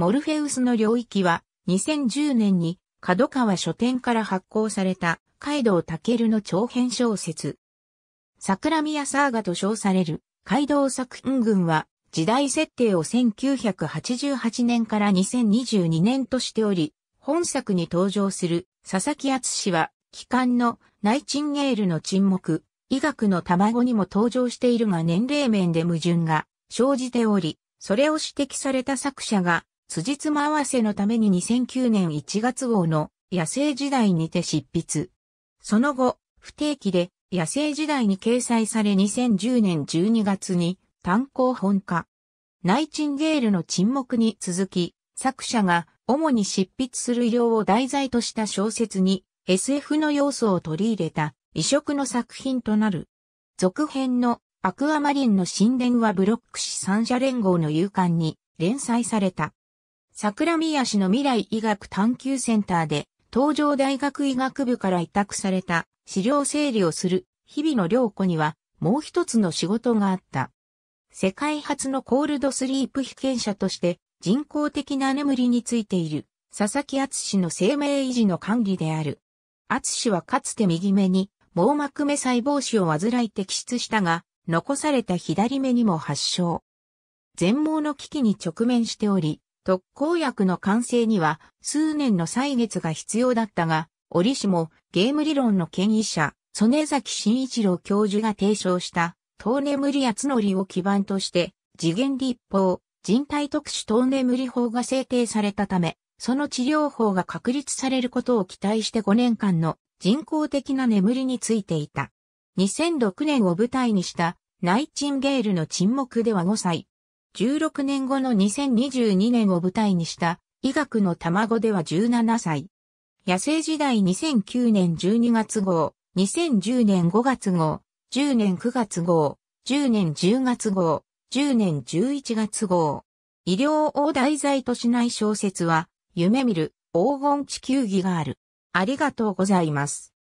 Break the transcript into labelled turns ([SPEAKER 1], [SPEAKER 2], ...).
[SPEAKER 1] モルフェウスの領域は2010年に角川書店から発行されたカイドウタケルの長編小説。桜宮サーガと称されるカイドウ作品群は時代設定を1988年から2022年としており、本作に登場する佐々木厚氏は、帰還のナイチンゲールの沈黙、医学の卵にも登場しているが年齢面で矛盾が生じており、それを指摘された作者が辻褄合わせのために2009年1月号の野生時代にて執筆。その後、不定期で野生時代に掲載され2010年12月に単行本化。ナイチンゲールの沈黙に続き、作者が主に執筆する医療を題材とした小説に SF の要素を取り入れた異色の作品となる。続編のアクアマリンの神殿はブロック誌三者連合の勇敢に連載された。桜宮市の未来医学探求センターで、東上大学医学部から委託された資料整理をする日々の良子にはもう一つの仕事があった。世界初のコールドスリープ被験者として人工的な眠りについている佐々木厚氏の生命維持の管理である。厚氏はかつて右目に網膜目細胞腫を患い摘出したが、残された左目にも発症。全盲の危機に直面しており、特効薬の完成には数年の歳月が必要だったが、折しもゲーム理論の権威者、曽根崎慎一郎教授が提唱した、トーネムリのツノリを基盤として、次元立法、人体特殊トーネムリ法が制定されたため、その治療法が確立されることを期待して5年間の人工的な眠りについていた。2006年を舞台にしたナイチンゲールの沈黙では5歳、16年後の2022年を舞台にした、医学の卵では17歳。野生時代2009年12月号、2010年5月号、10年9月号、10年10月号、10年11月号。医療を題材としない小説は、夢見る黄金地球儀がある。ありがとうございます。